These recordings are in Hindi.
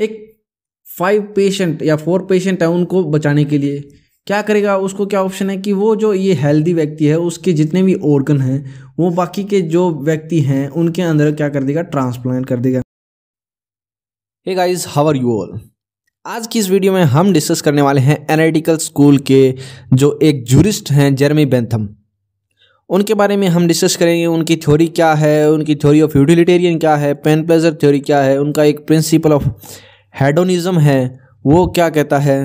एक फाइव पेशेंट या फोर पेशेंट है उनको बचाने के लिए क्या करेगा उसको क्या ऑप्शन है कि वो जो ये हेल्दी व्यक्ति है उसके जितने भी ऑर्गन हैं वो बाकी के जो व्यक्ति हैं उनके अंदर क्या कर देगा ट्रांसप्लांट कर देगा hey guys how are you all आज की इस वीडियो में हम डिस्कस करने वाले हैं एनालिटिकल स्कूल के जो एक जूरिस्ट हैं जेरमी बेंथम उनके बारे में हम डिस्कस करेंगे उनकी थ्योरी क्या है उनकी थ्योरी ऑफ यूटिलिटेरियन क्या है पेन प्लेजर थ्योरी क्या है उनका एक प्रिंसिपल ऑफ हेडोनिज्म है वो क्या कहता है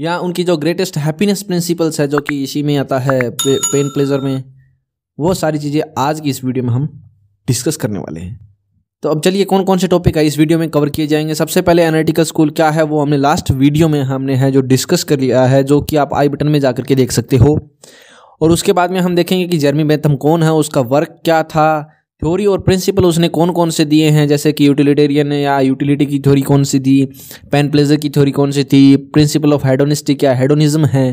या उनकी जो ग्रेटेस्ट हैप्पीनेस प्रिंसिपल्स है जो कि इसी में आता है पेन प्लेजर में वो सारी चीज़ें आज की इस वीडियो में हम डिस्कस करने वाले हैं तो अब चलिए कौन कौन से टॉपिक है इस वीडियो में कवर किए जाएंगे सबसे पहले एनालिटिकल स्कूल क्या है वो हमने लास्ट वीडियो में हमने है जो डिस्कस कर लिया है जो कि आप आई बटन में जा के देख सकते हो और उसके बाद में हम देखेंगे कि जर्मी बैथम कौन है उसका वर्क क्या था थ्योरी और प्रिंसिपल उसने कौन कौन से दिए हैं जैसे कि यूटिलिटेरियन या यूटिलिटी की थ्योरी कौन सी थी पेन प्लेजर की थ्योरी कौन सी थी प्रिंसिपल ऑफ हेडोनिस्टिक या हेडोनिज्म है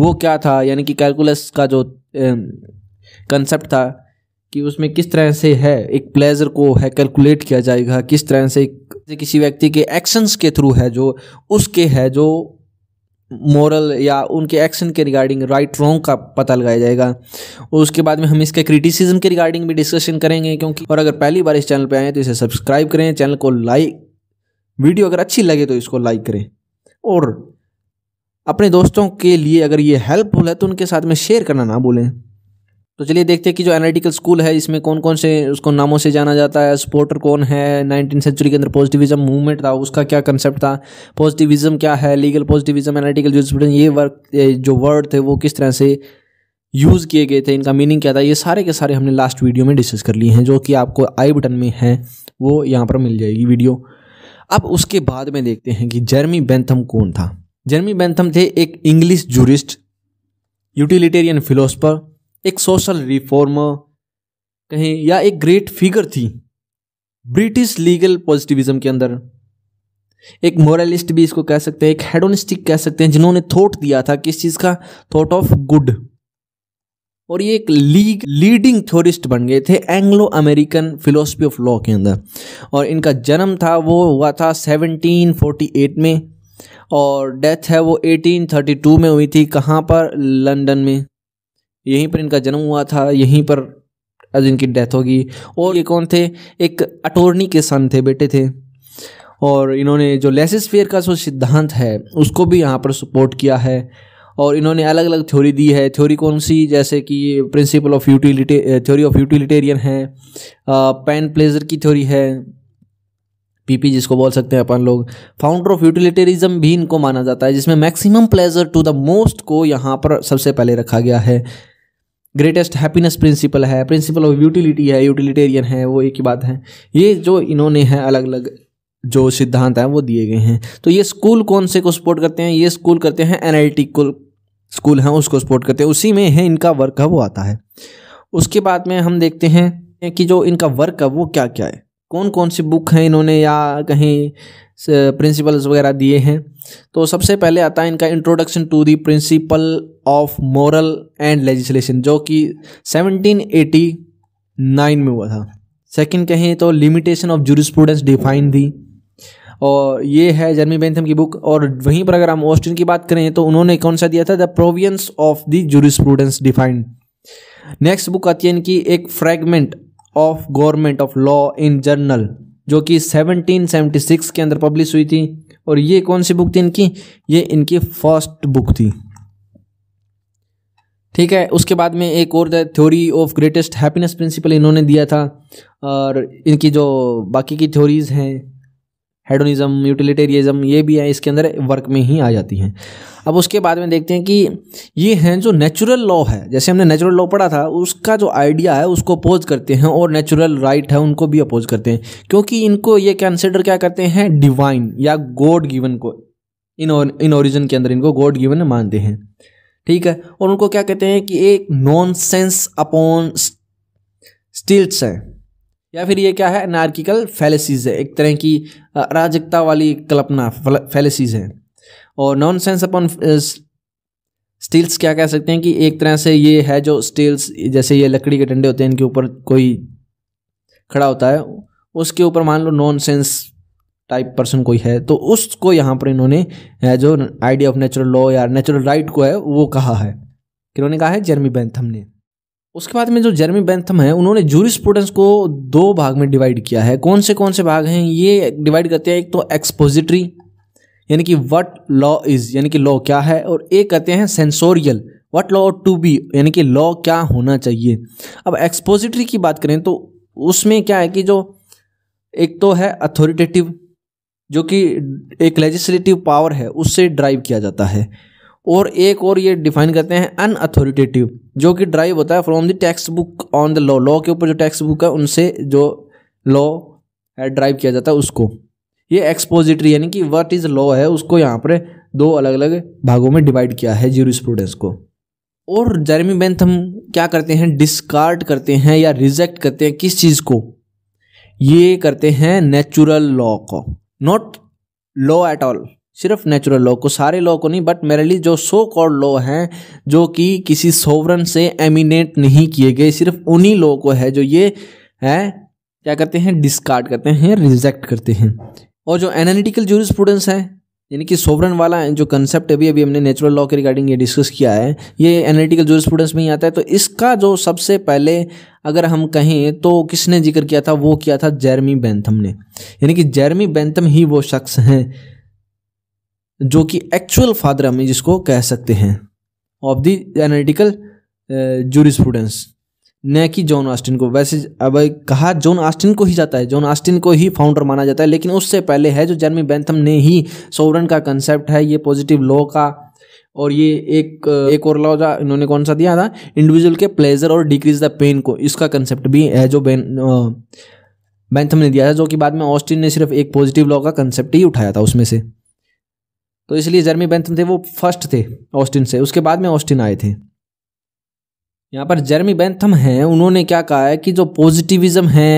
वो क्या था यानी कि कैलकुलस का जो कंसेप्ट था कि उसमें किस तरह से है एक प्लेजर को है कैलकुलेट किया जाएगा किस तरह से किसी व्यक्ति के एक्शंस के थ्रू है जो उसके है जो मॉरल या उनके एक्शन के रिगार्डिंग राइट रॉन्ग का पता लगाया जाएगा उसके बाद में हम इसके क्रिटिसिज्म के रिगार्डिंग भी डिस्कशन करेंगे क्योंकि और अगर पहली बार इस चैनल पर आए तो इसे सब्सक्राइब करें चैनल को लाइक वीडियो अगर अच्छी लगे तो इसको लाइक करें और अपने दोस्तों के लिए अगर ये हेल्पफुल है तो उनके साथ में शेयर करना ना भूलें तो चलिए देखते हैं कि जो एनालिटिकल स्कूल है इसमें कौन कौन से उसको नामों से जाना जाता है सपोर्टर कौन है नाइनटीन सेंचुरी के अंदर पॉजिटिविज्म मूवमेंट था उसका क्या कंसेप्ट था पॉजिटिविज्म क्या है लीगल पॉजिटिविज्म एनालिटिकल जो ये वर्क जो वर्ड थे वो किस तरह से यूज़ किए गए थे इनका मीनिंग क्या था ये सारे के सारे हमने लास्ट वीडियो में डिस्कस कर लिए हैं जो कि आपको आई बटन में है वो यहाँ पर मिल जाएगी वीडियो अब उसके बाद में देखते हैं कि जर्मी बेंथम कौन था जर्मी बेंथम थे एक English jurist utilitarian philosopher social reformer कहें या एक ग्रेट फिगर थी ब्रिटिश लीगल पॉजिटिविज्म के अंदर एक मोरलिस्ट भी इसको कह सकते हैं एक हेडोनिस्टिक कह सकते हैं जिन्होंने थॉट दिया था किस चीज़ का थॉट ऑफ गुड और ये एक लीग लीडिंग थ्योरिस्ट बन गए थे Anglo American philosophy of law के अंदर और इनका जन्म था वो हुआ था 1748 में और डेथ है वो 1832 में हुई थी कहाँ पर लंदन में यहीं पर इनका जन्म हुआ था यहीं पर आज इनकी डेथ होगी और ये कौन थे एक अटोर्नी के सन थे बेटे थे और इन्होंने जो लेसिस फेयर का जो सिद्धांत है उसको भी यहाँ पर सपोर्ट किया है और इन्होंने अलग अलग थ्योरी दी है थ्योरी कौन सी जैसे कि principle of utility theory of utilitarian है पैन प्लेजर की थ्योरी है पीपी जिसको बोल सकते हैं अपन लोग फाउंडर ऑफ यूटिलिटेरिज्म भी इनको माना जाता है जिसमें maximum pleasure to the most को यहाँ पर सबसे पहले रखा गया है ग्रेटेस्ट हैप्पीनेस प्रिंसिपल है प्रिंसिपल ऑफ यूटिलिटी है यूटिलिटेरियन है वो एक ही बात है ये जो इन्होंने हैं अलग अलग जो सिद्धांत हैं वो दिए गए हैं तो ये स्कूल कौन से को सपोर्ट करते हैं ये स्कूल करते हैं एनालिटिकल स्कूल हैं उसको सपोर्ट करते हैं उसी में है इनका वर्क है वो आता है उसके बाद में हम देखते हैं कि जो इनका वर्क है वो क्या क्या है कौन कौन सी बुक हैं इन्होंने या कहीं प्रिंसिपल्स वगैरह दिए हैं तो सबसे पहले आता है इनका introduction to the principle of moral and legislation जो कि 1789 में हुआ था सेकंड कहें तो लिमिटेशन ऑफ जूरिस्पूडेंस डिफाइन दी और ये है जर्मी बेंथम की बुक और वहीं पर अगर हम ऑस्टिन की बात करें तो उन्होंने कौन सा दिया था the province of the jurisprudence defined next book आती है इनकी एक fragment of government of law in journal जो कि 1776 के अंदर पब्लिश हुई थी और ये कौन सी बुक थी इनकी ये इनकी फर्स्ट बुक थी ठीक है उसके बाद में एक और theory of greatest happiness principle इन्होंने दिया था और इनकी जो बाकी की थ्योरीज़ हैं हेडोनिज्म यूटिलिटेरियज़म ये भी है इसके अंदर वर्क में ही आ जाती हैं अब उसके बाद में देखते हैं कि ये हैं जो नेचुरल लॉ है जैसे हमने नेचुरल लॉ पढ़ा था उसका जो आइडिया है उसको अपोज करते हैं और नेचुरल राइट right है उनको भी अपोज करते हैं क्योंकि इनको ये कंसिडर क्या करते हैं डिवाइन या गॉड गिवन को इन इन ओरिजिन के अंदर इनको गॉड गिवन मानते हैं ठीक है और उनको क्या कहते हैं कि एक नॉन सेंस अपॉन स्टिल्स है या फिर ये क्या है नार्किकल फैलेसीज है एक तरह की अराजकता वाली कल्पना फैलेसीज है और नॉन सेंस अपॉन स्टील्स क्या कह सकते हैं कि एक तरह से ये है जो स्टील्स जैसे ये लकड़ी के डंडे होते हैं इनके ऊपर कोई खड़ा होता है उसके ऊपर मान लो नॉन सेंस टाइप पर्सन कोई है तो उसको यहाँ पर इन्होंने जो आइडिया ऑफ नेचुरल लॉ या नेचुरल राइट को है वो कहा है उन्होंने कहा है जर्मी बैंथम ने उसके बाद में जो जर्मी बेंथम है उन्होंने जूरिस्प्रूडेंस को दो भाग में डिवाइड किया है कौन से कौन से भाग हैं ये डिवाइड करते हैं एक तो एक्सपोजिटरी यानी कि वट लॉ इज़ यानी कि लॉ क्या है और एक कहते हैं sensorial what law to be यानी कि लॉ क्या होना चाहिए अब एक्सपोजिटरी की बात करें तो उसमें क्या है कि जो एक तो है अथॉरिटेटिव जो कि एक लेजिस्लेटिव पावर है उससे ड्राइव किया जाता है और एक और ये डिफाइन करते हैं अनअथोरिटेटिव जो कि ड्राइव होता है from the text on the law law के ऊपर जो टेक्स्ट बुक है उनसे जो लॉ है ड्राइव किया जाता है उसको ये एक्सपोजिटरी यानी कि वट इज़ लॉ है उसको यहाँ पर दो अलग अलग भागों में डिवाइड किया है जीरो स्टूडेंट्स को और जेरेमी बेंथम क्या करते हैं डिस्कार्ड करते हैं या रिजेक्ट करते हैं किस चीज़ को ये करते हैं नेचुरल लॉ को नॉट लॉ एट ऑल सिर्फ नेचुरल लॉ को सारे लॉ को नहीं बट मेरे लिए जो सो कॉल्ड लॉ हैं जो कि किसी सोवरन से एमिनेट नहीं किए गए सिर्फ उन्हीं लॉ को है जो ये है क्या करते हैं डिस्कार्ड करते हैं रिजेक्ट करते हैं और जो एनालिटिकल जूरिस्प्रूडेंस है यानी कि सोवरन वाला जो कंसेप्ट अभी अभी हमने नेचुरल लॉ के रिगार्डिंग ये डिस्कस किया है ये एनालिटिकल जो स्टूडेंट्स में ही आता है तो इसका जो सबसे पहले अगर हम कहें तो किसने जिक्र किया था वो किया था जैरमी बैंथम ने यानी कि जैरमी बैंथम ही वो शख्स हैं जो कि एक्चुअल फादर हम जिसको कह सकते हैं ऑफ दी एनालिटिकल जूरिस्प्रूडेंस न कि जॉन ऑस्टिन को वैसे अब कहा जॉन ऑस्टिन को ही जाता है जॉन ऑस्टिन को ही फाउंडर माना जाता है लेकिन उससे पहले है जो जर्मी बैंथम ने ही सोवरन का कंसेप्ट है ये पॉजिटिव लॉ का और ये एक uh, एक और लॉ था इन्होंने कौन सा दिया था इंडिविजुअल के प्लेजर और डिक्रीज द पेन को इसका कंसेप्ट भी है जो बेन uh, बैंथम ने दिया था जो कि बाद में ऑस्टिन ने सिर्फ एक पॉजिटिव लॉ का कंसेप्ट ही उठाया था उसमें से तो इसलिए जर्मी बेंथम थे वो फर्स्ट थे ऑस्टिन से उसके बाद में ऑस्टिन आए थे यहाँ पर जर्मी बेंथम हैं उन्होंने क्या कहा है कि जो पॉजिटिविज्म है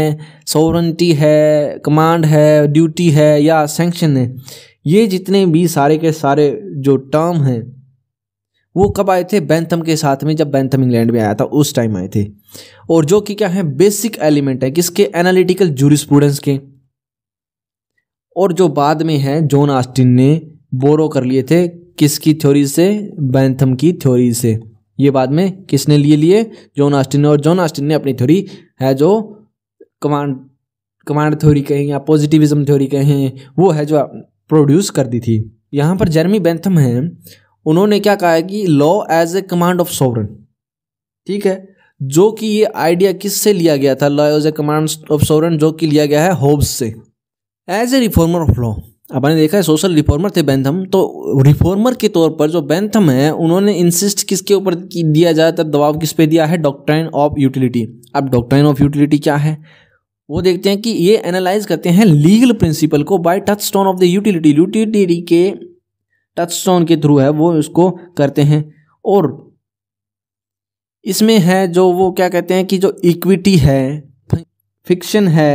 सोवरेंटी है कमांड है ड्यूटी है या सेंक्शन है ये जितने भी सारे के सारे जो टर्म हैं वो कब आए थे बेंथम के साथ में जब बेंथम इंग्लैंड में आया था उस टाइम आए थे और जो कि क्या है बेसिक एलिमेंट है किसके एनालिटिकल जूरिस्प्रूडेंस के और जो बाद में है जॉन आस्टिन ने बोरो कर लिए थे किसकी थ्योरी से बैंथम की थ्योरी से ये बाद में किसने लिए लिए जॉन आस्टिन ने और जॉन आस्टिन ने अपनी थ्योरी है जो कमांड कमांड थ्योरी कहें या पॉजिटिविज्म थ्योरी कहें वो है जो प्रोड्यूस कर दी थी यहाँ पर जर्मी बैंथम हैं उन्होंने क्या कहा है कि law as a command of sovereign ठीक है जो कि ये आइडिया किससे लिया गया था law as a command of sovereign जो कि लिया गया है होब्स से as a reformer of law आपने देखा है सोशल रिफॉर्मर थे बैंथम तो रिफॉर्मर के तौर पर जो बैंथम है उन्होंने इंसिस्ट किसके ऊपर दिया ज़्यादातर दबाव किस पे दिया है डॉक्ट्राइन ऑफ यूटिलिटी अब डॉक्ट्राइन ऑफ यूटिलिटी क्या है वो देखते हैं कि ये एनालाइज करते हैं लीगल प्रिंसिपल को by touchstone of the utility utility के टच स्टोन के थ्रू है वो उसको करते हैं और इसमें है जो वो क्या कहते हैं कि जो इक्विटी है फिक्शन है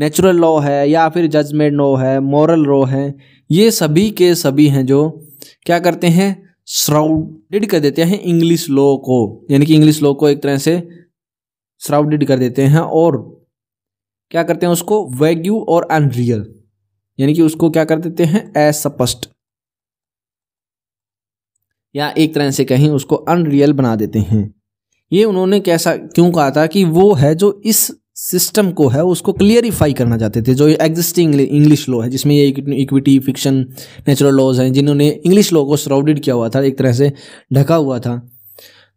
नेचुरल लॉ है या फिर जजमेंट लॉ है मॉरल लॉ है ये सभी के सभी हैं जो क्या करते हैं श्राउडिड कर देते हैं इंग्लिश लॉ को यानी कि इंग्लिश लॉ को एक तरह से श्राउडेड कर देते हैं और क्या करते हैं उसको वैग्यू और अनरियल यानी कि उसको क्या कर देते हैं असपष्ट या एक तरह से कहीं उसको अनरियल बना देते हैं ये उन्होंने कैसा क्यों कहा था कि वो है जो इस सिस्टम को है उसको क्लियरिफाई करना चाहते थे जो एग्जिस्टिंग इंग्लिश लॉ है जिसमें ये इक्विटी फिक्शन नेचुरल लॉज हैं जिन्होंने इंग्लिश लॉ को सराउंडेड किया हुआ था एक तरह से ढका हुआ था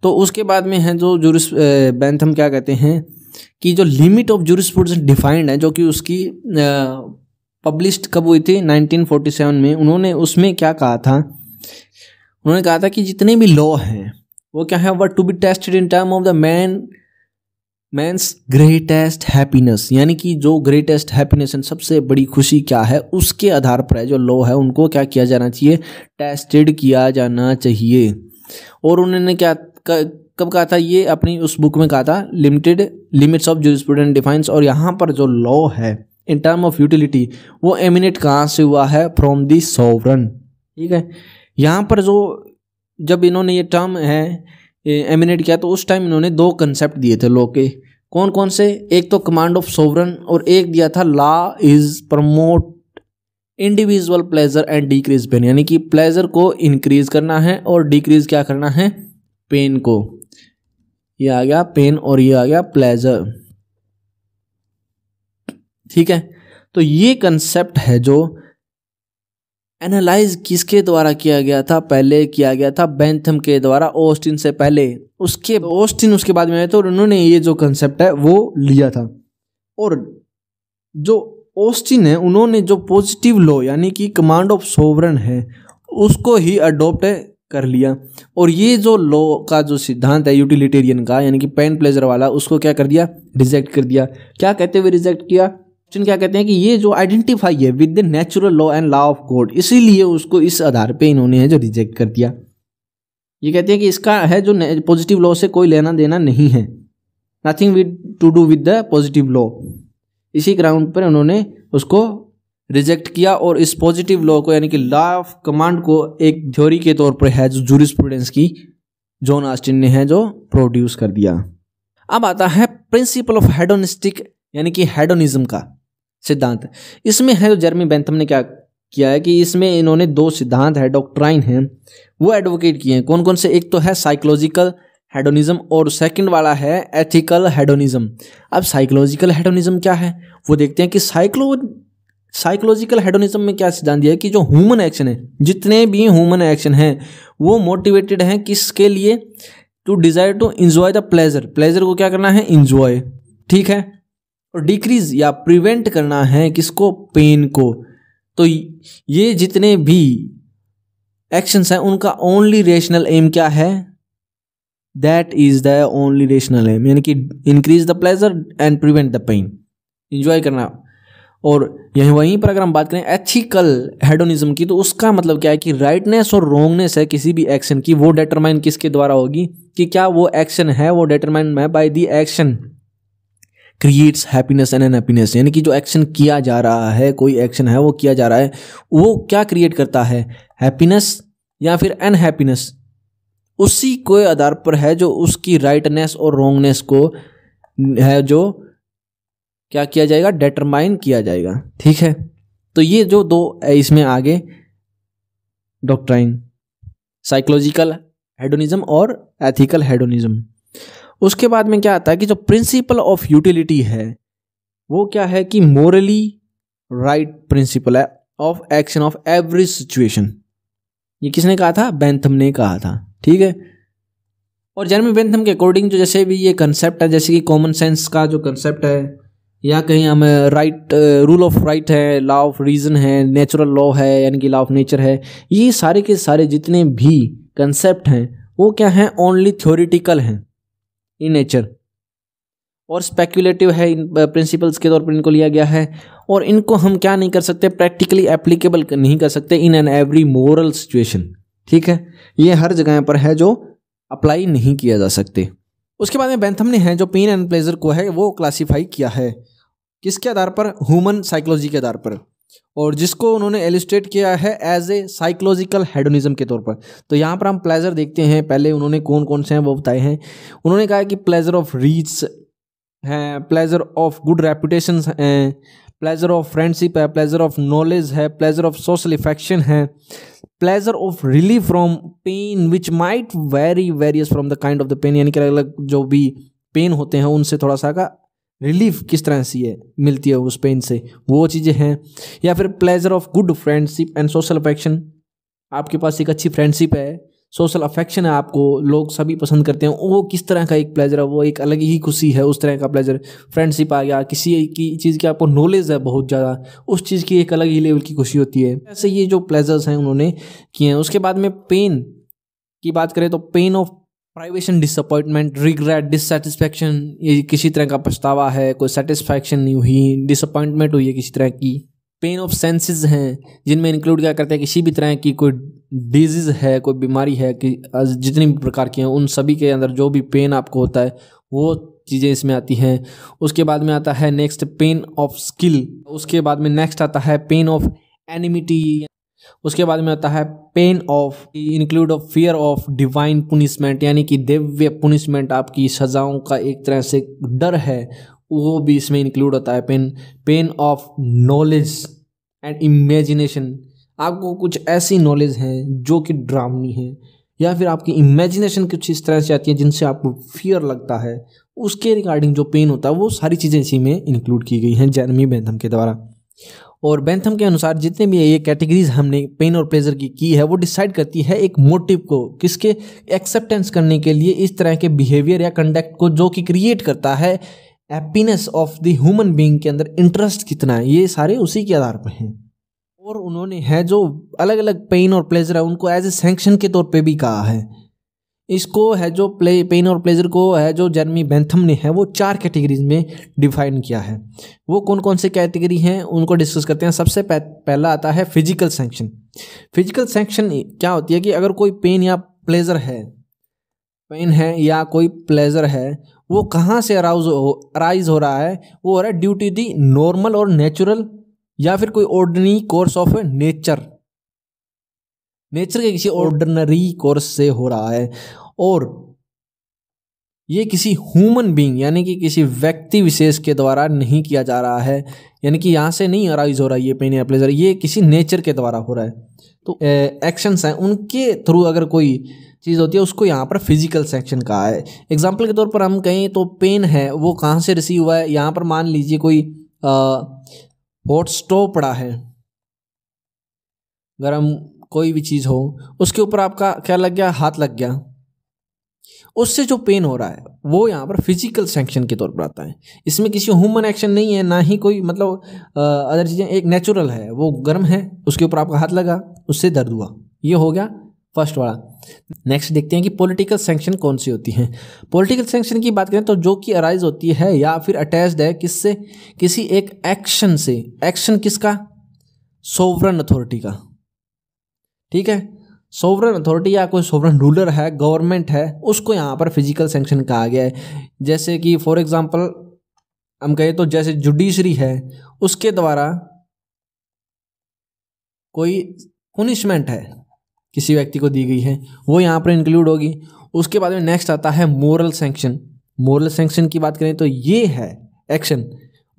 तो उसके बाद में है जो जुरिस बैंथम क्या कहते हैं कि जो लिमिट ऑफ जुरिस्प्रूडेंस डिफाइंड है जो कि उसकी पब्लिश्ड कब हुई थी 1947 में उन्होंने उसमें क्या कहा था उन्होंने कहा था कि जितने भी लॉ हैं वो क्या है what to be tested in term of the man man's greatest happiness यानी कि जो ग्रेटेस्ट हैप्पीनेस एंड सबसे बड़ी खुशी क्या है उसके आधार पर है जो लॉ है उनको क्या किया जाना चाहिए टेस्टेड किया जाना चाहिए और उन्होंने क्या कब कहा था ये अपनी उस बुक में कहा था limited limits of jurisprudent defines और यहाँ पर जो लॉ है इन टर्म ऑफ यूटिलिटी वो एमिनेट कहाँ से हुआ है फ्रॉम दी सॉवरन ठीक है यहाँ पर जो जब इन्होंने ये टर्म है एमिनेट किया तो उस टाइम इन्होंने दो कंसेप्ट दिए थे लॉ के कौन कौन से एक तो कमांड ऑफ सोवरन और एक दिया था law is promote individual pleasure and decreases pain यानी कि प्लेजर को इंक्रीज करना है और डिक्रीज क्या करना है पेन को ये आ गया पेन और ये आ गया प्लेजर ठीक है तो ये कंसेप्ट है जो एनालाइज किसके द्वारा किया गया था पहले किया गया था बैंथम के द्वारा ऑस्टिन से पहले उसके ऑस्टिन तो उसके बाद में आए थे तो और उन्होंने ये जो कंसेप्ट है वो लिया था और जो ऑस्टिन है उन्होंने जो पॉजिटिव लॉ यानी कि कमांड ऑफ सोवरन है उसको ही अडोप्ट कर लिया और ये जो लॉ का जो सिद्धांत है यूटिलिटेरियन का यानी कि पेन प्लेजर वाला उसको क्या कर दिया रिजेक्ट कर दिया क्या कहते हुए रिजेक्ट किया क्वेश्चन क्या कहते हैं कि ये जो आइडेंटिफाई है with the natural law and law of God इसीलिए उसको इस आधार पे इन्होंने है जो रिजेक्ट कर दिया ये कहते हैं कि इसका है जो पॉजिटिव लॉ से कोई लेना देना नहीं है nothing with to do with the positive law इसी ग्राउंड पर उन्होंने उसको रिजेक्ट किया और इस पॉजिटिव लॉ को यानी कि लॉ ऑफ कमांड को एक थ्योरी के तौर पर है जो जूरिस्प्रूडेंस की जॉन आस्टिन ने है जो प्रोड्यूस कर दिया अब आता है प्रिंसिपल ऑफ हेडोनिस्टिक यानी कि हेडोनिज्म का सिद्धांत इसमें है जर्मी बैंथम ने क्या किया है कि इसमें इन्होंने दो सिद्धांत है डॉक्ट्राइन है वो एडवोकेट किए हैं कौन कौन से एक तो है साइकोलॉजिकल हेडोनिज्म और सेकंड वाला है एथिकल हेडोनिज्म अब साइकोलॉजिकल हेडोनिज्म क्या है वो देखते हैं कि साइक्लो साइकोलॉजिकल हेडोनिज्म में क्या सिद्धांत दिया है कि जो ह्यूमन एक्शन है जितने भी ह्यूमन एक्शन हैं वो मोटिवेटेड हैं किसके लिए to desire to enjoy the pleasure pleasure को क्या करना है इन्जॉय ठीक है और डिक्रीज या प्रिवेंट करना है किसको पेन को तो ये जितने भी एक्शंस हैं उनका ओनली रेशनल एम क्या है that is the only rational aim यानी कि increase the pleasure and prevent the pain enjoy करना और यहीं वहीं पर अगर हम बात करें एथिकल हेडोनिज्म की तो उसका मतलब क्या है कि राइटनेस और रॉन्गनेस है किसी भी एक्शन की वो डिटरमाइन किसके द्वारा होगी कि क्या वो एक्शन है वो डिटरमाइन है by the action creates happiness and unhappiness यानी कि जो एक्शन किया जा रहा है कोई एक्शन है वो किया जा रहा है वो क्या क्रिएट करता है हैप्पीनेस या फिर अनहैप्पीनेस उसी के आधार पर है जो उसकी राइटनेस और रॉन्गनेस को है जो क्या किया जाएगा डेटरमाइन किया जाएगा ठीक है तो ये जो दो इसमें आगे डॉक्ट्राइन साइकोलॉजिकल हेडोनिज्म और एथिकल हेडोनिज्म उसके बाद में क्या आता है कि जो प्रिंसिपल ऑफ यूटिलिटी है वो क्या है कि मोरली राइट प्रिंसिपल है of action of every situation ये किसने कहा था बैंथम ने कहा था ठीक है और जर्मी बैंथम के अकॉर्डिंग जो जैसे भी ये कंसेप्ट है जैसे कि कॉमन सेंस का जो कंसेप्ट है या कहीं हम राइट रूल ऑफ राइट है लॉ ऑफ रीज़न है नेचुरल लॉ है यानी कि लॉ ऑफ नेचर है ये सारे के सारे जितने भी कंसेप्ट हैं वो क्या हैं ओनली थ्योरिटिकल हैं इन नेचर और स्पेक्यूलेटिव है इन प्रिंसिपल्स के तौर पर इनको लिया गया है और इनको हम क्या नहीं कर सकते प्रैक्टिकली एप्लीकेबल नहीं कर सकते in an every moral situation ठीक है ये हर जगह पर है जो अप्लाई नहीं किया जा सकते उसके बाद में बैंथम ने है जो पेन एंड प्लेजर को है वो क्लासीफाई किया है किसके आधार पर ह्यूमन साइकोलॉजी के आधार पर और जिसको उन्होंने एलिस्ट्रेट किया है एज ए साइकोलॉजिकल हेडोनिज्म के तौर पर तो यहाँ पर हम प्लेजर देखते हैं पहले उन्होंने कौन कौन से हैं वो बताए हैं उन्होंने कहा कि प्लेजर ऑफ रीच हैं प्लेजर ऑफ गुड रेपुटेशन हैं प्लेजर ऑफ फ्रेंडशिप है प्लेजर ऑफ नॉलेज है प्लेजर ऑफ सोशल इफेक्शन है pleasure of relief from pain which might vary various from the kind of the pain यानी कि अलग अलग जो भी पेन होते हैं उनसे थोड़ा सा का रिलीफ किस तरह सी है मिलती है उस पेन से वो चीज़ें हैं या फिर pleasure of good friendship and social affection आपके पास एक अच्छी फ्रेंडशिप है सोशल अफेक्शन है आपको लोग सभी पसंद करते हैं वो किस तरह का एक प्लेजर है वो एक अलग ही खुशी है उस तरह का प्लेजर फ्रेंडशिप आ गया किसी की चीज़ की आपको नॉलेज है बहुत ज़्यादा उस चीज़ की एक अलग ही लेवल की खुशी होती है ऐसे ये जो प्लेजर्स हैं उन्होंने किए हैं उसके बाद में पेन की बात करें तो pain of privation disappointment regret dissatisfaction ये किसी तरह का पछतावा है कोई सेटिस्फैक्शन नहीं हुई डिसअपॉइंटमेंट हुई है किसी तरह की पेन ऑफ सेंसेस हैं जिनमें इंक्लूड क्या करते हैं किसी भी तरह की कोई डिजीज़ है कोई बीमारी है कि जितनी भी प्रकार की हैं उन सभी के अंदर जो भी पेन आपको होता है वो चीज़ें इसमें आती हैं उसके बाद में आता है नेक्स्ट पेन ऑफ स्किल उसके बाद में नेक्स्ट आता है पेन ऑफ एनिमिटी उसके बाद में आता है pain of include of fear of divine punishment यानी कि दिव्य पुनिशमेंट आपकी सजाओं का एक तरह से डर है वो भी इसमें इंक्लूड होता है pain pain of knowledge and imagination आपको कुछ ऐसी नॉलेज हैं जो कि ड्रामनी है या फिर आपकी इमेजिनेशन कुछ इस तरह से आती है जिनसे आपको फियर लगता है उसके रिगार्डिंग जो पेन होता है वो सारी चीज़ें इसी में इंक्लूड की गई हैं जैनमी बैंधम के द्वारा और बेंथम के अनुसार जितने भी ये कैटेगरीज हमने पेन और प्लेजर की की है वो डिसाइड करती है एक मोटिव को किसके एक्सेप्टेंस करने के लिए इस तरह के बिहेवियर या कंडक्ट को जो कि क्रिएट करता है happiness of the human being के अंदर इंटरेस्ट कितना है ये सारे उसी के आधार पर हैं और उन्होंने है जो अलग अलग पेन और प्लेजर है उनको एज ए सेंक्शन के तौर पे भी कहा है इसको है जो प्ले पेन और प्लेजर को है जो जर्मी बेंथम ने है वो चार कैटेगरीज में डिफाइन किया है वो कौन कौन से कैटेगरी हैं उनको डिस्कस करते हैं सबसे पह, पहला आता है फिजिकल सेंक्शन फिजिकल सेंक्शन क्या होती है कि अगर कोई पेन या प्लेजर है पेन है या कोई प्लेजर है वो कहाँ से अराउज हो अराइज हो रहा है वो हो रहा है ड्यू टू दी नॉर्मल और नेचुरल या फिर कोई ordinary course of nature nature के किसी ऑर्डनरी कोर्स से हो रहा है और ये किसी ह्यूमन बींग यानी कि किसी व्यक्ति विशेष के द्वारा नहीं किया जा रहा है यानी कि यहाँ से नहीं अराइज हो रहा है ये पेन या प्लेजर ये किसी नेचर के द्वारा हो रहा है तो एक्शंस हैं उनके थ्रू अगर कोई चीज़ होती है उसको यहाँ पर फिजिकल सेक्शन कहा है एग्जाम्पल के तौर पर हम कहें तो पेन है वो कहाँ से रिसीव हुआ है यहाँ पर मान लीजिए कोई हॉट स्टोव पड़ा है गर्म कोई भी चीज़ हो उसके ऊपर आपका क्या लग गया हाथ लग गया उससे जो पेन हो रहा है वो यहाँ पर फिजिकल सेंक्शन के तौर पर आता है इसमें किसी ह्यूमन एक्शन नहीं है ना ही कोई मतलब अदर चीज़ें एक नेचुरल है वो गर्म है उसके ऊपर आपका हाथ लगा उससे दर्द हुआ ये हो गया फर्स्ट वाला नेक्स्ट देखते हैं कि पॉलिटिकल सेंक्शन कौन सी होती है पॉलिटिकल सेंक्शन की बात करें तो जो कि अराइज होती है या फिर अटैच्ड है किससे किसी एक एक्शन से एक्शन किसका सोवरन अथॉरिटी का ठीक है सोवरन अथॉरिटी या कोई सोवरन रूलर है गवर्नमेंट है उसको यहाँ पर फिजिकल सेंक्शन कहा गया है जैसे कि फॉर एग्जाम्पल हम कहें तो जैसे जुडिशरी है उसके द्वारा कोई पुनिशमेंट है किसी व्यक्ति को दी गई है वो यहाँ पर इंक्लूड होगी उसके बाद में नेक्स्ट आता है मोरल सेंक्शन मोरल सेंक्शन की बात करें तो ये है action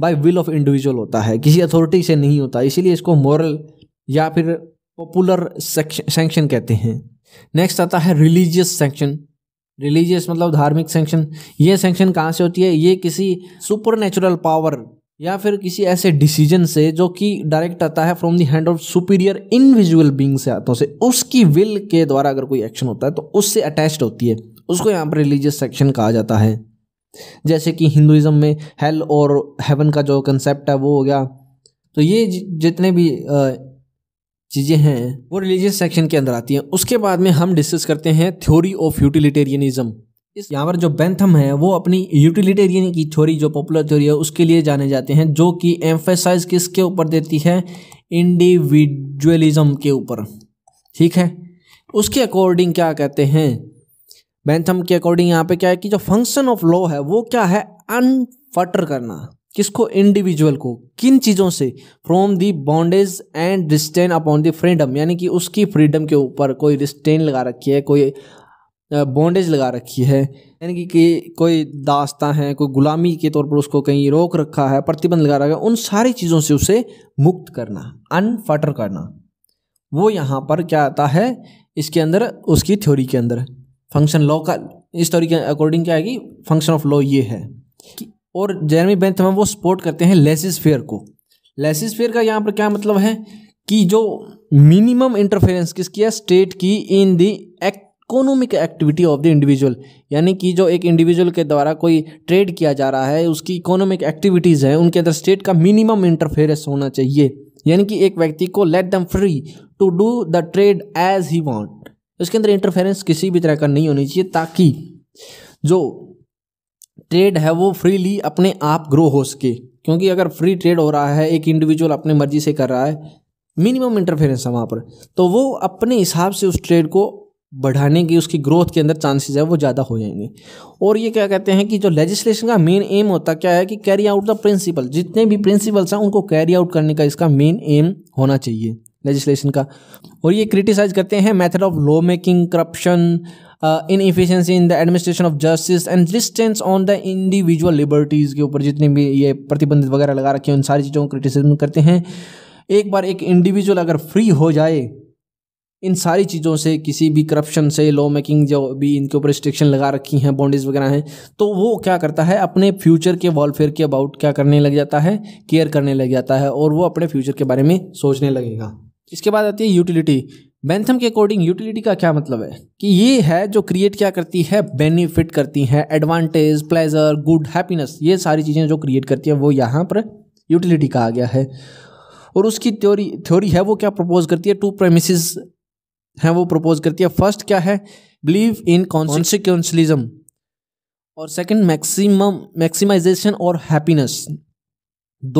by will of individual होता है किसी अथॉरिटी से नहीं होता इसीलिए इसको मोरल या फिर पॉपुलर सेंक्शन कहते हैं नेक्स्ट आता है रिलीजियस सेंक्शन रिलीजियस मतलब धार्मिक सेंक्शन ये सेंक्शन कहाँ से होती है ये किसी सुपर नेचुरल पावर या फिर किसी ऐसे डिसीजन से जो कि डायरेक्ट आता है from the hand of superior invisible being से हाथों से उसकी विल के द्वारा अगर कोई एक्शन होता है तो उससे अटैच्ड होती है उसको यहाँ पर रिलीजियस सेक्शन कहा जाता है जैसे कि हिंदुज़म में हेल और हेवन का जो कंसेप्ट है वो हो गया तो ये जितने भी चीज़ें हैं वो रिलीजियस सेक्शन के अंदर आती हैं उसके बाद में हम डिस्कस करते हैं थ्योरी ऑफ यूटिलिटेरियनिज्म इस यहाँ पर जो बेंथम है वो अपनी यूटिलिटेरियन की थ्योरी जो पॉपुलर थ्योरी है उसके लिए जाने जाते हैं जो कि एम्फेसाइज किसके ऊपर देती है इंडिविजुअलिज्म के ऊपर ठीक है उसके अकॉर्डिंग क्या कहते हैं बेंथम के अकॉर्डिंग यहाँ पे क्या है कि जो फंक्शन ऑफ लॉ है वो क्या है अनफटर करना किसको इंडिविजुअल को किन चीज़ों से from the bondage and restraint upon the freedom यानी कि उसकी फ्रीडम के ऊपर कोई रिस्टेन लगा रखी है कोई बॉन्डेज लगा रखी है यानी कि, कि कोई दास्ता है कोई गुलामी के तौर पर उसको कहीं रोक रखा है प्रतिबंध लगा रखा है उन सारी चीज़ों से उसे मुक्त करना अनफटर करना वो यहाँ पर क्या आता है इसके अंदर उसकी थ्योरी के अंदर फंक्शन लॉ का इस थ्योरी के अकॉर्डिंग क्या है कि फंक्शन ऑफ लॉ ये है कि और जेरमी बेंथम वो सपोर्ट करते हैं लेसिस फेयर को लेसिस फेयर का यहाँ पर क्या मतलब है कि जो मिनिमम इंटरफेरेंस किसकी है स्टेट की in the economic activity of the individual यानी कि जो एक इंडिविजुअल के द्वारा कोई ट्रेड किया जा रहा है उसकी इकोनॉमिक एक्टिविटीज़ हैं उनके अंदर स्टेट का मिनिमम इंटरफेरेंस होना चाहिए यानी कि एक व्यक्ति को let them free to do the trade as he want उसके अंदर इंटरफेरेंस किसी भी तरह का नहीं होनी चाहिए ताकि जो ट्रेड है वो फ्रीली अपने आप ग्रो हो सके क्योंकि अगर फ्री ट्रेड हो रहा है एक इंडिविजुअल अपने मर्जी से कर रहा है मिनिमम इंटरफेरेंस है वहाँ पर तो वो अपने हिसाब से उस ट्रेड को बढ़ाने की उसकी ग्रोथ के अंदर चांसेस है वो ज़्यादा हो जाएंगे और ये क्या कहते हैं कि जो लेजिस्लेशन का मेन एम होता क्या है कि कैरी आउट द प्रिंसिपल जितने भी प्रिंसिपल्स हैं उनको कैरी आउट करने का इसका मेन एम होना चाहिए लेजिस्लेशन का और ये क्रिटिसाइज करते हैं method of law making corruption in inefficiency in the administration of justice and restraints on the individual liberties के ऊपर जितने भी ये प्रतिबंधित वगैरह लगा रखे हैं उन सारी चीज़ों को क्रिटिसिज्म करते हैं एक बार एक इंडिविजुअल अगर फ्री हो जाए इन सारी चीज़ों से किसी भी करप्शन से लॉ मेकिंग जो भी इनके ऊपर रिस्ट्रिक्शन लगा रखी हैं बॉन्डेज वगैरह हैं तो वो क्या करता है अपने फ्यूचर के वेलफेयर के अबाउट क्या करने लग जाता है केयर करने लग जाता है और वो अपने फ्यूचर के बारे में सोचने लगेगा इसके बाद आती है यूटिलिटी बेंथम के अकॉर्डिंग यूटिलिटी का क्या मतलब है कि ये है जो क्रिएट क्या करती है बेनिफिट करती है एडवांटेज प्लेजर गुड हैप्पीनेस ये सारी चीज़ें जो क्रिएट करती है वो यहाँ पर यूटिलिटी का आ गया है और उसकी थ्योरी थ्योरी है वो क्या प्रपोज करती है टू प्रेमिस हैं वो प्रपोज करती है फर्स्ट क्या है बिलीव इन कॉन्सिक्वेंसलिज्म और सेकंड मैक्सिमम मैक्सिमाइजेशन और हैप्पीनेस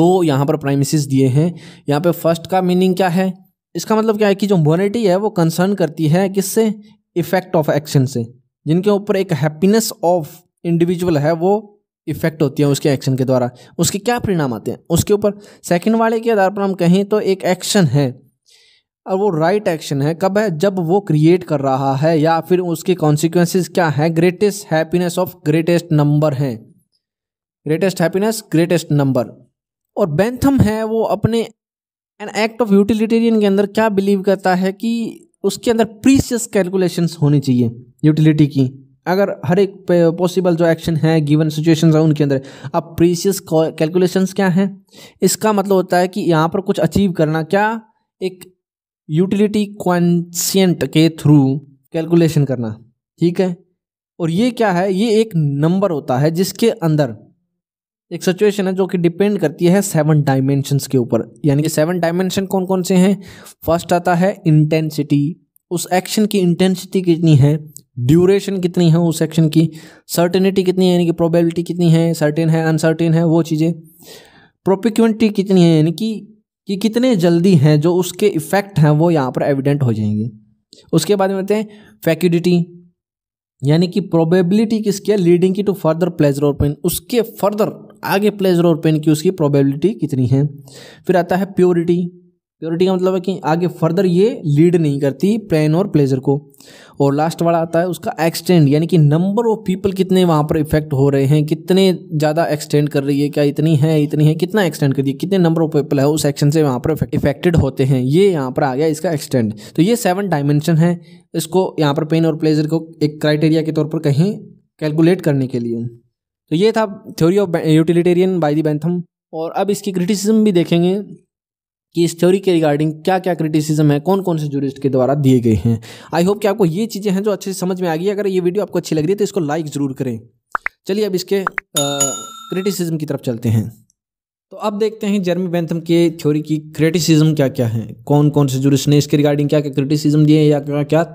दो यहाँ पर प्राइमिस दिए हैं यहाँ पे फर्स्ट का मीनिंग क्या है इसका मतलब क्या है कि जो मोरलिटी है वो कंसर्न करती है किससे इफेक्ट ऑफ एक्शन से जिनके ऊपर एक हैप्पीनेस ऑफ इंडिविजुअल है वो इफेक्ट होती है उसके एक्शन के द्वारा उसके क्या परिणाम आते हैं उसके ऊपर सेकंड वाले के आधार पर हम कहें तो एक एक्शन है और वो राइट right एक्शन है कब है जब वो क्रिएट कर रहा है या फिर उसके कॉन्सिक्वेंसेस क्या हैं greatest happiness of greatest number हैं ग्रेटेस्ट हैप्पीनेस ग्रेटेस्ट नंबर और बेंथम है वो अपने एन एक्ट ऑफ यूटिलिटेरियन के अंदर क्या बिलीव करता है कि उसके अंदर प्रीसियस कैलकुलेशन होनी चाहिए यूटिलिटी की अगर हर एक पॉसिबल जो एक्शन है गिवन सिचुएशन है उनके अंदर अब प्रीसियस कैलकुलेशन क्या हैं इसका मतलब होता है कि यहाँ पर कुछ अचीव करना क्या एक यूटिलिटी क्वेंसियंट के थ्रू कैलकुलेशन करना ठीक है और ये क्या है ये एक नंबर होता है जिसके अंदर एक सिचुएशन है जो कि डिपेंड करती है सेवन डायमेंशंस के ऊपर यानी कि सेवन डायमेंशन कौन कौन से हैं फर्स्ट आता है इंटेंसिटी उस एक्शन की इंटेंसिटी कितनी है ड्यूरेशन कितनी है उस एक्शन की सर्टेनिटी कितनी है यानी कि प्रोबेबिलिटी कितनी है सर्टेन है अनसर्टेन है वो चीज़ें प्रोपिक्यूनिटी कितनी है यानी कि कि कितने जल्दी हैं जो उसके इफ़ेक्ट हैं वो यहाँ पर एविडेंट हो जाएंगे उसके बाद में आते हैं फैक्यूडिटी यानी कि प्रोबेबिलिटी किसकी है लीडिंग की टू फर्दर प्लेजर और पेन उसके फर्दर आगे प्लेजर और पेन की उसकी प्रोबेबिलिटी कितनी है फिर आता है प्योरिटी प्योरिटी का मतलब है कि आगे फर्दर ये लीड नहीं करती पेन और प्लेजर को और लास्ट वाला आता है उसका एक्सटेंड यानी कि नंबर ऑफ पीपल कितने वहाँ पर इफेक्ट हो रहे हैं कितने ज़्यादा एक्सटेंड कर रही है क्या इतनी है इतनी है कितना एक्सटेंड कर दिया कितने नंबर ऑफ पीपल है उस एक्शन से वहाँ पर इफेक्टेड होते हैं ये यहाँ पर आ गया इसका एक्सटेंड तो ये सेवन डायमेंशन है इसको यहाँ पर पेन और प्लेजर को एक क्राइटेरिया के तौर पर कहीं कैलकुलेट करने के लिए तो ये था theory of utilitarian by the Bentham और अब इसकी क्रिटिसिज्म भी देखेंगे कि इस थ्योरी के रिगार्डिंग क्या क्या क्रिटिसिज्म है कौन कौन से जूरिस्ट के द्वारा दिए गए हैं आई होप कि आपको ये चीज़ें हैं जो अच्छे से समझ में आ गई अगर ये वीडियो आपको अच्छी लग रही है तो इसको लाइक ज़रूर करें चलिए अब इसके क्रिटिसिज्म की तरफ चलते हैं तो अब देखते हैं जर्मी बैंथम के थ्योरी की क्रिटिसिज्म क्या क्या है कौन कौन से जूरिस्ट ने इसके रिगार्डिंग क्या क्या क्रिटिसिज्म दिए हैं या क्या क्या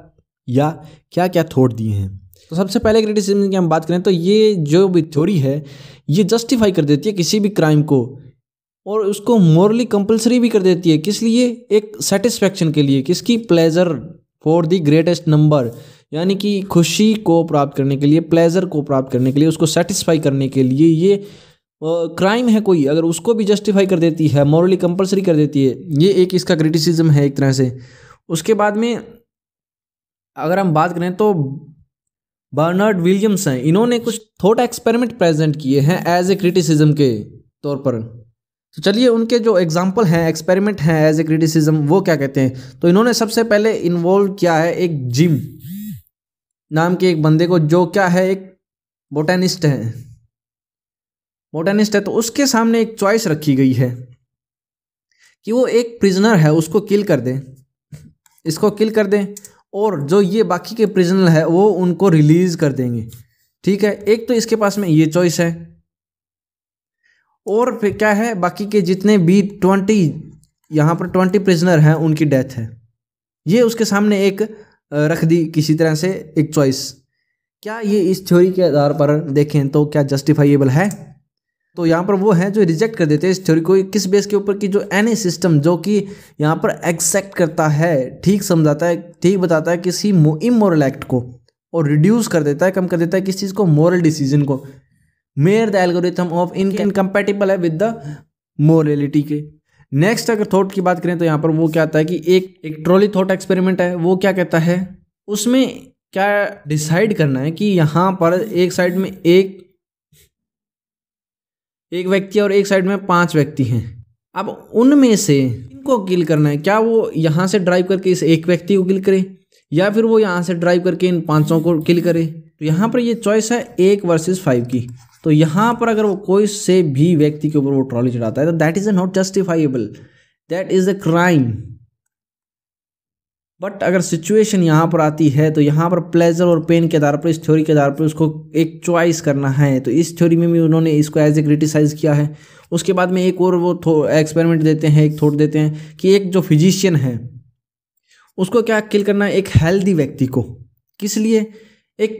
या क्या क्या थॉट दिए हैं तो सबसे पहले क्रिटिसिज्म की हम बात करें तो ये जो भी थ्योरी है ये जस्टिफाई कर देती है किसी भी क्राइम को और उसको मॉरली कंपलसरी भी कर देती है किस लिए एक सेटिस्फैक्शन के लिए किसकी pleasure for the greatest number यानी कि खुशी को प्राप्त करने के लिए प्लेजर को प्राप्त करने के लिए उसको सेटिस्फाई करने के लिए ये क्राइम है कोई अगर उसको भी जस्टिफाई कर देती है मॉरली कंपलसरी कर देती है ये एक इसका क्रिटिसिज्म है एक तरह से उसके बाद में अगर हम बात करें तो बर्नार्ड विलियम्स हैं इन्होंने कुछ थॉट एक्सपेरिमेंट प्रेजेंट किए हैं एज ए क्रिटिसिज्म के तौर पर तो चलिए उनके जो एग्जाम्पल हैं एक्सपेरिमेंट हैं एज ए क्रिटिसिज्म वो क्या कहते हैं तो इन्होंने सबसे पहले इन्वॉल्व किया है एक जिम नाम के एक बंदे को जो क्या है एक बोटेनिस्ट है बोटेनिस्ट है तो उसके सामने एक चॉइस रखी गई है कि वो एक प्रिजनर है उसको किल कर दे इसको किल कर दे और जो ये बाकी के प्रिजनर है वो उनको रिलीज कर देंगे ठीक है एक तो इसके पास में ये चॉइस है और फिर क्या है बाकी के जितने भी ट्वेंटी यहाँ पर ट्वेंटी प्रिजनर हैं उनकी डेथ है ये उसके सामने एक रख दी किसी तरह से एक चॉइस क्या ये इस थ्योरी के आधार पर देखें तो क्या जस्टिफाइएबल है तो यहाँ पर वो हैं जो रिजेक्ट कर देते हैं इस थ्योरी को किस बेस के ऊपर कि जो एनी सिस्टम जो कि यहाँ पर एक्सेप्ट करता है ठीक समझाता है ठीक बताता है किसी इमोरल एक्ट को और रिड्यूस कर देता है कम कर देता है किस चीज़ को मॉरल डिसीजन को mere the algorithm of in incompatible है विद द मोरलिटी के नेक्स्ट अगर थॉट की बात करें तो यहाँ पर वो क्या आता है कि एक एक ट्रॉली थॉट एक्सपेरिमेंट है वो क्या कहता है उसमें क्या डिसाइड करना है कि यहाँ पर एक साइड में एक एक व्यक्ति और एक साइड में पांच व्यक्ति हैं अब उनमें से इनको किल करना है क्या वो यहाँ से ड्राइव करके इस एक व्यक्ति को किल करे या फिर वो यहाँ से ड्राइव करके इन पाँचों को किल करे तो यहाँ पर ये चॉइस है एक वर्सेस फाइव की तो यहाँ पर अगर वो कोई से भी व्यक्ति के ऊपर वो ट्रॉली चढ़ाता है तो that is not justifiable that is a crime but अगर सिचुएशन यहाँ पर आती है तो यहाँ पर प्लेजर और पेन के आधार पर इस थ्योरी के आधार पर उसको एक चॉइस करना है तो इस थ्योरी में भी उन्होंने इसको एज ए क्रिटिसाइज़ किया है उसके बाद में एक और वो एक्सपेरिमेंट देते हैं एक थोट देते हैं कि एक जो फिजिशियन है उसको क्या किल करना है एक हेल्दी व्यक्ति को किस लिए एक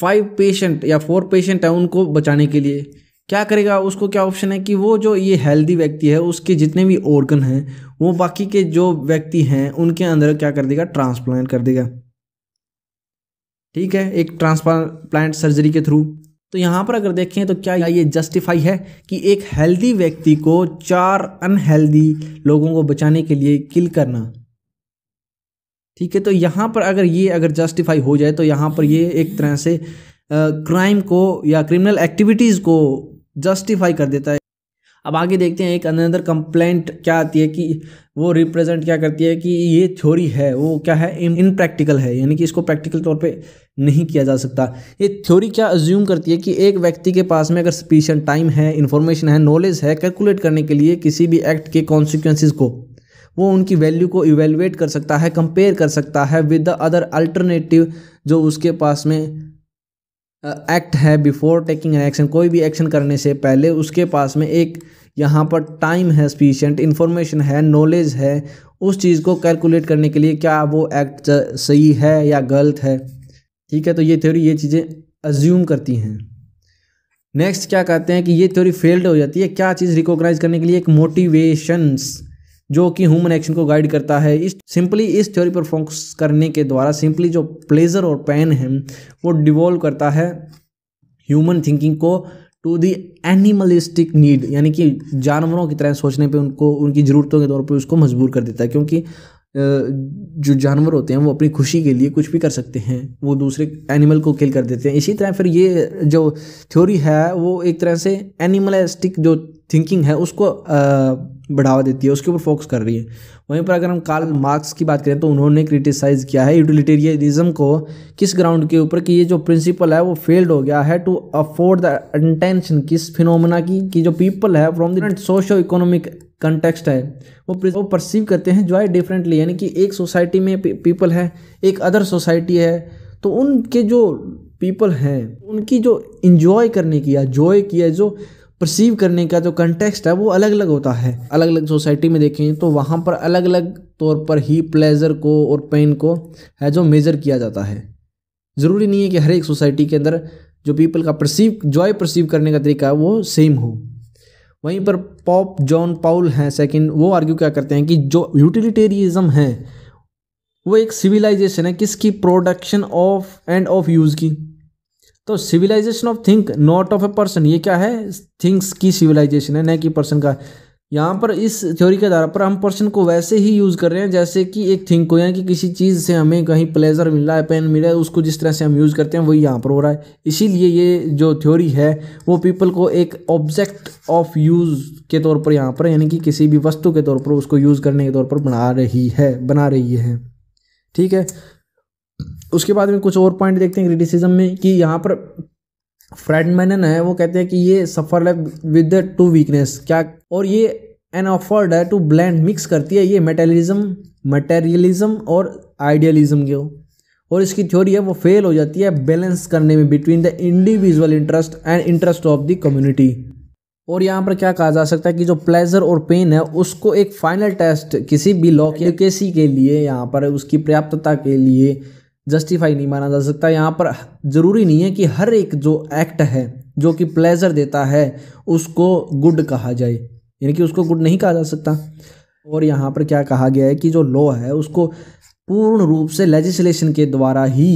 फाइव पेशेंट या फोर पेशेंट है उनको बचाने के लिए क्या करेगा उसको क्या ऑप्शन है कि वो जो ये हेल्दी व्यक्ति है उसके जितने भी ऑर्गन हैं वो बाकी के जो व्यक्ति हैं उनके अंदर क्या कर देगा ट्रांसप्लांट कर देगा ठीक है एक ट्रांसप्लांट सर्जरी के थ्रू तो यहाँ पर अगर देखें तो क्या ये जस्टिफाई है कि एक हेल्दी व्यक्ति को चार अनहेल्दी लोगों को बचाने के लिए किल करना ठीक है तो यहाँ पर अगर ये अगर जस्टिफाई हो जाए तो यहाँ पर ये एक तरह से क्राइम को या क्रिमिनल एक्टिविटीज़ को जस्टिफाई कर देता है अब आगे देखते हैं एक अनदर कंप्लेंट क्या आती है कि वो रिप्रेजेंट क्या करती है कि ये थ्योरी है वो क्या है इनप्रैक्टिकल है यानी कि इसको प्रैक्टिकल तौर पे नहीं किया जा सकता ये थ्योरी क्या अज्यूम करती है कि एक व्यक्ति के पास में अगर सफिशियंट टाइम है इन्फॉर्मेशन है नॉलेज है कैलकुलेट करने के लिए किसी भी एक्ट के कॉन्सिक्वेंसिस को वो उनकी वैल्यू को इवेलुएट कर सकता है कंपेयर कर सकता है विद द अदर अल्टरनेटिव जो उसके पास में एक्ट है बिफोर टेकिंग एन एक्शन कोई भी एक्शन करने से पहले उसके पास में एक यहाँ पर टाइम है स्पीशेंट इन्फॉर्मेशन है नॉलेज है उस चीज़ को कैलकुलेट करने के लिए क्या वो एक्ट सही है या गलत है ठीक है तो ये थ्योरी ये चीज़ें अज्यूम करती हैं नेक्स्ट क्या कहते हैं कि ये थ्योरी फेल्ड हो जाती है क्या चीज़ रिकॉग्नाइज करने के लिए एक मोटिवेशंस जो कि ह्यूमन एक्शन को गाइड करता है इस सिंपली इस थ्योरी पर फोकस करने के द्वारा सिंपली जो प्लेजर और पेन है वो डिवॉल्व करता है ह्यूमन थिंकिंग को टू दी एनिमलिस्टिक नीड यानी कि जानवरों की तरह सोचने पे उनको उनकी ज़रूरतों के तौर पे उसको मजबूर कर देता है क्योंकि जो जानवर होते हैं वो अपनी खुशी के लिए कुछ भी कर सकते हैं वो दूसरे एनिमल को किल कर देते हैं इसी तरह फिर ये जो थ्योरी है वो एक तरह से एनिमलिस्टिक जो थिंकिंग है उसको आ, बढ़ावा देती है उसके ऊपर फोकस कर रही है वहीं पर अगर हम कार्ल मार्क्स की बात करें तो उन्होंने क्रिटिसाइज़ किया है यूटिलिटेरियनिज्म को किस ग्राउंड के ऊपर कि ये जो प्रिंसिपल है वो फेल्ड हो गया है टू अफोर्ड द इंटेंशन किस फिनोमेना की कि जो पीपल है from different socio economic context है वो वो परसीव करते हैं जो है डिफरेंटली यानी कि एक सोसाइटी में पीपल है एक अदर सोसाइटी है तो उनके जो पीपल हैं उनकी जो इन्जॉय करने की या जॉय की है जो परसीव करने का जो कंटेक्सट है वो अलग अलग होता है अलग अलग सोसाइटी में देखें तो वहाँ पर अलग अलग तौर पर ही प्लेजर को और पेन को है जो मेज़र किया जाता है ज़रूरी नहीं है कि हर एक सोसाइटी के अंदर जो पीपल का परसीव जॉय परसीव करने का तरीका है वो सेम हो वहीं पर पॉप जॉन पाउल हैं सेकंड वो आर्ग्यू क्या करते हैं कि जो यूटिलिटेरियज़म है वो एक सिविलाइजेशन है किसकी production of and of use की तो civilisation of think not of a person ये क्या है थिंग्स की सिविलाइजेशन है न कि पर्सन का यहाँ पर इस थ्योरी के आधार पर हम पर्सन को वैसे ही यूज़ कर रहे हैं जैसे कि एक थिंक को यानी कि किसी चीज़ से हमें कहीं प्लेजर मिल रहा है पेन मिला है उसको जिस तरह से हम यूज़ करते हैं वही यहाँ पर हो रहा है इसीलिए ये जो थ्योरी है वो पीपल को एक ऑब्जेक्ट ऑफ यूज़ के तौर पर यहाँ पर यानी कि किसी भी वस्तु के तौर पर उसको यूज़ करने के तौर पर बना रही है बना रही है ठीक है उसके बाद में कुछ और पॉइंट देखते हैं क्रिटिसिज्म में कि यहाँ पर फ्रेड मैनन है वो कहते हैं कि ये सफर है विद टू वीकनेस क्या और ये एन ऑफर्ड है टू ब्लैंड मिक्स करती है ये मेटेलिज्म मटेरियलिज्म और आइडियलिज्म के और इसकी थ्योरी है वो फेल हो जाती है बैलेंस करने में between the individual interest and interest of the community और यहाँ पर क्या कहा जा सकता है कि जो प्लेजर और पेन है उसको एक फाइनल टेस्ट किसी भी लॉ की के लिए यहाँ पर उसकी पर्याप्तता के लिए जस्टिफाई नहीं माना जा सकता यहाँ पर ज़रूरी नहीं है कि हर एक जो एक्ट है जो कि प्लेजर देता है उसको गुड कहा जाए यानी कि उसको गुड नहीं कहा जा सकता और यहाँ पर क्या कहा गया है कि जो लॉ है उसको पूर्ण रूप से लेजिस्लेशन के द्वारा ही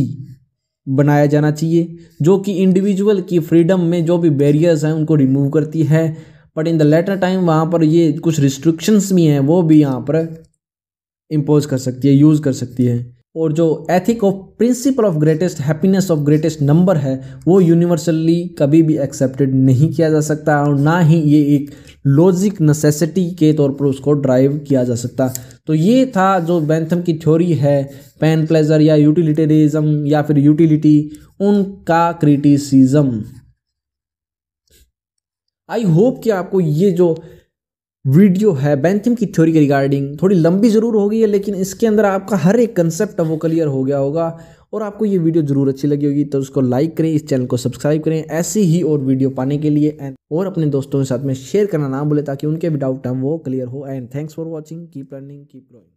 बनाया जाना चाहिए जो कि इंडिविजुअल की फ्रीडम में जो भी बैरियर्स हैं उनको रिमूव करती है but in the later time वहाँ पर ये कुछ रिस्ट्रिक्शंस भी हैं वो भी यहाँ पर इम्पोज कर सकती है यूज़ कर सकती है और जो ethic of principle of greatest happiness of greatest number है वो यूनिवर्सली कभी भी एक्सेप्टेड नहीं किया जा सकता और ना ही ये एक लॉजिक नेसेसिटी के तौर पर उसको ड्राइव किया जा सकता तो ये था जो बैंथम की थ्योरी है पेन प्लेजर या यूटिलिटेरिज्म या फिर यूटिलिटी उनका क्रिटिसिज्म आई होप कि आपको ये जो वीडियो है बैंथिम की थ्योरी के रिगार्डिंग थोड़ी लंबी ज़रूर होगी है लेकिन इसके अंदर आपका हर एक कंसेप्ट वो क्लियर हो गया होगा और आपको ये वीडियो ज़रूर अच्छी लगी होगी तो उसको लाइक करें इस चैनल को सब्सक्राइब करें ऐसी ही और वीडियो पाने के लिए एंड और अपने दोस्तों के साथ में शेयर करना ना भूलें ताकि उनके भी डाउट हम वो क्लियर हो and thanks for watching keep learning keep growing